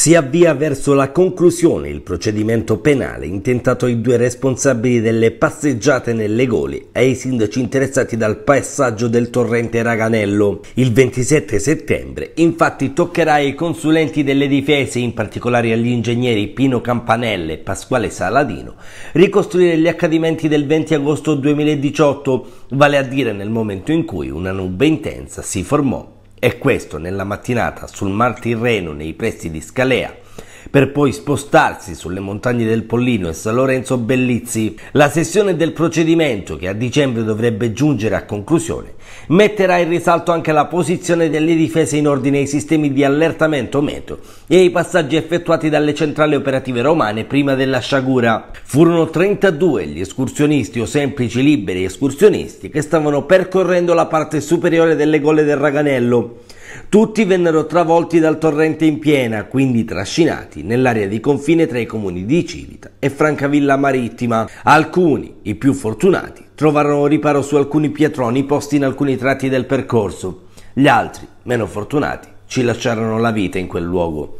Si avvia verso la conclusione il procedimento penale intentato ai due responsabili delle passeggiate nelle goli e ai sindaci interessati dal passaggio del torrente Raganello. Il 27 settembre infatti toccherà ai consulenti delle difese, in particolare agli ingegneri Pino Campanelle e Pasquale Saladino, ricostruire gli accadimenti del 20 agosto 2018, vale a dire nel momento in cui una nube intensa si formò e questo nella mattinata sul Mar Tirreno nei pressi di Scalea, per poi spostarsi sulle montagne del Pollino e San Lorenzo Bellizzi. La sessione del procedimento, che a dicembre dovrebbe giungere a conclusione, metterà in risalto anche la posizione delle difese in ordine ai sistemi di allertamento meteo e ai passaggi effettuati dalle centrali operative romane prima della sciagura. Furono 32 gli escursionisti o semplici liberi escursionisti che stavano percorrendo la parte superiore delle gole del Raganello tutti vennero travolti dal torrente in piena, quindi trascinati nell'area di confine tra i comuni di Civita e Francavilla Marittima. Alcuni, i più fortunati, trovarono riparo su alcuni pietroni posti in alcuni tratti del percorso. Gli altri, meno fortunati, ci lasciarono la vita in quel luogo.